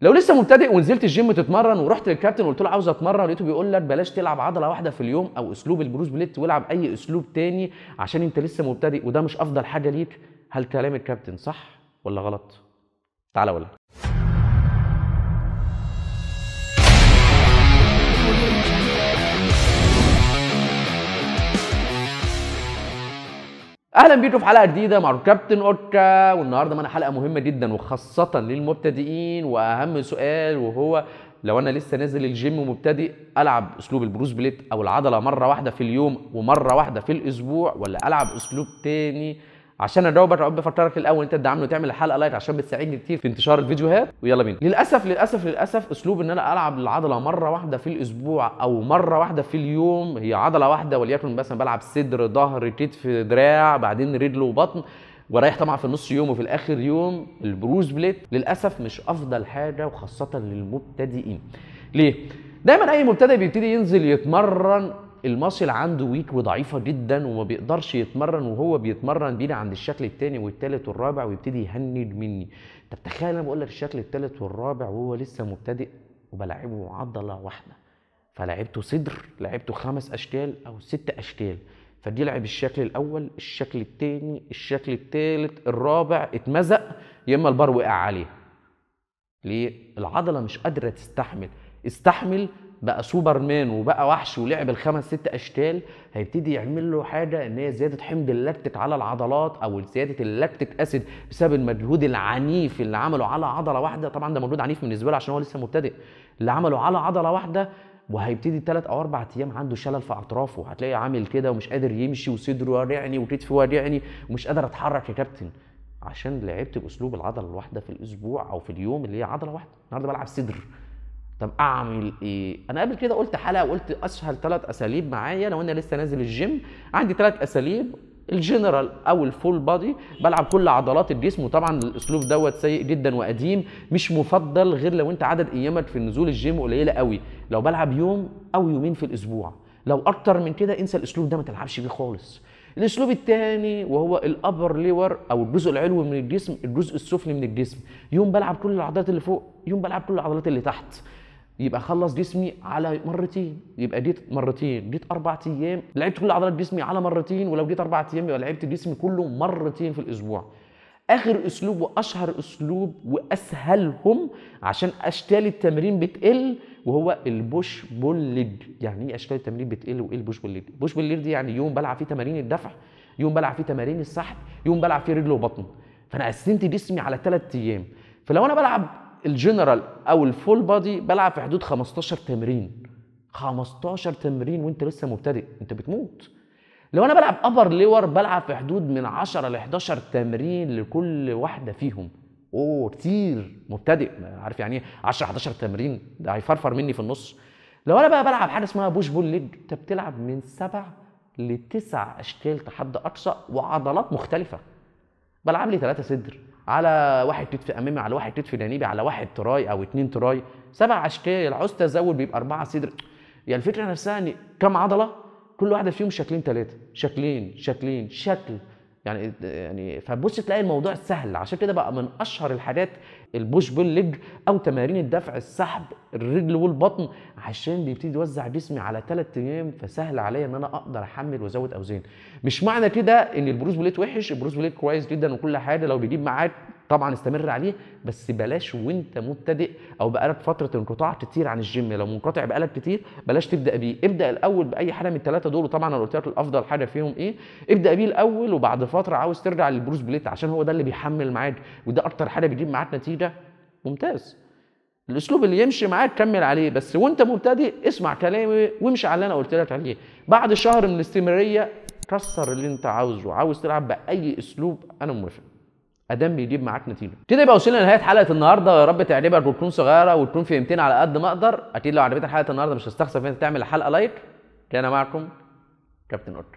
لو لسه مبتدئ ونزلت الجيم تتمرن ورحت للكابتن وقلت له عاوز اتمرن لقيته بيقول لك بلاش تلعب عضله واحده في اليوم او اسلوب البروس بليت والعب اي اسلوب تاني عشان انت لسه مبتدئ وده مش افضل حاجه ليك هل كلام الكابتن صح ولا غلط تعالى اقول لك اهلا بيكم في حلقه جديده مع كابتن اوكا والنهارده معانا حلقه مهمه جدا وخاصه للمبتدئين واهم سؤال وهو لو انا لسه نازل الجيم مبتدئ العب اسلوب البروس بليت او العضله مره واحده في اليوم ومره واحده في الاسبوع ولا العب اسلوب تاني عشان بقى عقب بفكرك الاول انت تدعمني وتعمل الحلقه لايك عشان بتساعدني كتير في انتشار الفيديوهات ويلا بينا للاسف للاسف للاسف اسلوب ان انا العب العضله مره واحده في الاسبوع او مره واحده في اليوم هي عضله واحده وليكن مثلا بلعب صدر ظهر كتف دراع بعدين رجل وبطن ورايح طبعا في نص يوم وفي الاخر يوم البروز بليت للاسف مش افضل حاجه وخاصه للمبتدئين ليه دايما اي مبتدئ بيبتدي ينزل يتمرن المصل عنده ويك وضعيفه جدا وما بيقدرش يتمرن وهو بيتمرن بينا عند الشكل الثاني والثالث والرابع ويبتدي يهند مني طب تخيل انا بقول لك الشكل الثالث والرابع وهو لسه مبتدئ وبلعبه عضله واحده فلعبته صدر لعبته خمس اشكال او ست اشكال فدي لعب الشكل الاول الشكل الثاني الشكل الثالث الرابع اتمزق يا اما البار وقع عليه ليه العضله مش قادره تستحمل استحمل بقى سوبر مان وبقى وحش ولعب الخمس ست اشكال هيبتدي يعمل له حاجه ان هي زياده حمض اللاكتيك على العضلات او زياده اللاكتيك اسيد بسبب المجهود العنيف اللي عمله على عضله واحده طبعا ده مجهود عنيف بالنسبه له عشان هو لسه مبتدئ اللي عمله على عضله واحده وهيبتدي ثلاث او اربع ايام عنده شلل في اطرافه هتلاقيه عامل كده ومش قادر يمشي وصدره وجعني وكتفه وجعني ومش قادر اتحرك يا كابتن عشان لعبت باسلوب العضله الواحده في الاسبوع او في اليوم اللي هي عضله واحده النهارده بلعب صدر طب اعمل ايه انا قبل كده قلت حلقه وقلت اسهل ثلاث اساليب معايا لو انا لسه نازل الجيم عندي ثلاث اساليب الجنرال او الفول بادي بلعب كل عضلات الجسم وطبعا الاسلوب دوت سيء جدا وقديم مش مفضل غير لو انت عدد ايامك في النزول الجيم قليله قوي لو بلعب يوم او يومين في الاسبوع لو اكتر من كده انسى الاسلوب ده ما تلعبش بيه خالص الاسلوب الثاني وهو الابر ليور او الجزء العلوي من الجسم الجزء السفلي من الجسم يوم بلعب كل العضلات اللي فوق يوم بلعب كل العضلات اللي تحت يبقى خلص جسمي على مرتين يبقى جيت مرتين جيت اربع ايام لعبت كل عضلات جسمي على مرتين ولو جيت اربع ايام يبقى لعبت جسمي كله مرتين في الاسبوع اخر اسلوب واشهر اسلوب واسهلهم عشان اشكال التمرين بتقل وهو البوش بول ليج يعني ايه اشكال التمرين بتقل وايه البوش بول ليج البوش بول ليج دي يعني يوم بلعب فيه تمارين الدفع يوم بلعب فيه تمارين السحب يوم بلعب فيه رجل وبطن فانا قسمت جسمي على ثلاث ايام فلو انا بلعب الجنرال او الفول بادي بلعب في حدود 15 تمرين 15 تمرين وانت لسه مبتدئ انت بتموت لو انا بلعب ابر ليور بلعب في حدود من 10 ل 11 تمرين لكل واحده فيهم اوه كتير مبتدئ عارف يعني ايه 10 11 تمرين ده هيفرفر مني في النص لو انا بقى بلعب حاجه اسمها بوش بول ليج انت بتلعب من سبع لتسع اشكال تحدي اقصى وعضلات مختلفه بلعب لي ثلاثه صدر على واحد كتف امامي على واحد كتف جانبي على واحد تراي او اتنين تراي سبع اشكال عاوز تزود بيبقى اربعه صدر يعني الفكره نفسها ان كم عضله كل واحده فيهم شكلين ثلاثه شكلين شكلين شكل يعني يعني فبص تلاقي الموضوع سهل عشان كده بقى من اشهر الحاجات البوش بول ليج او تمارين الدفع السحب الرجل والبطن عشان بيبتدي يوزع جسمي على ثلاث ايام فسهل عليا ان انا اقدر احمل وازود اوزان مش معنى كده ان البروس بوليت وحش البروس بوليت كويس جدا وكل حاجه لو بيجيب معاك طبعا استمر عليه بس بلاش وانت مبتدئ او بقالك فتره انقطاع كتير عن الجيم لو منقطع بقالك كتير بلاش تبدا بيه ابدا الاول باي حاجه من الثلاثه دول وطبعا انا قلت لك الافضل حاجه فيهم ايه ابدا بيه الاول وبعد فتره عاوز ترجع للبروس بليت عشان هو ده اللي بيحمل معاك وده اكتر حاجه بيجيب معاك نتيجه ممتاز الاسلوب اللي يمشي معاك كمل عليه بس وانت مبتدئ اسمع كلامي وامشي على اللي انا قلت لك عليه بعد شهر من الاستمراريه كسر اللي انت عاوزه عاوز تلعب باي اسلوب انا موافق ادم بيجيب معاك نتيجه كده يبقى وصلنا لنهايه حلقه النهارده يا رب تعجبك وتكون صغيره وتكون فهمتين على قد ما اقدر اكيد لو عجبتك حلقه النهارده مش هستخسر ان انت تعمل الحلقه لايك كان معكم كابتن اوت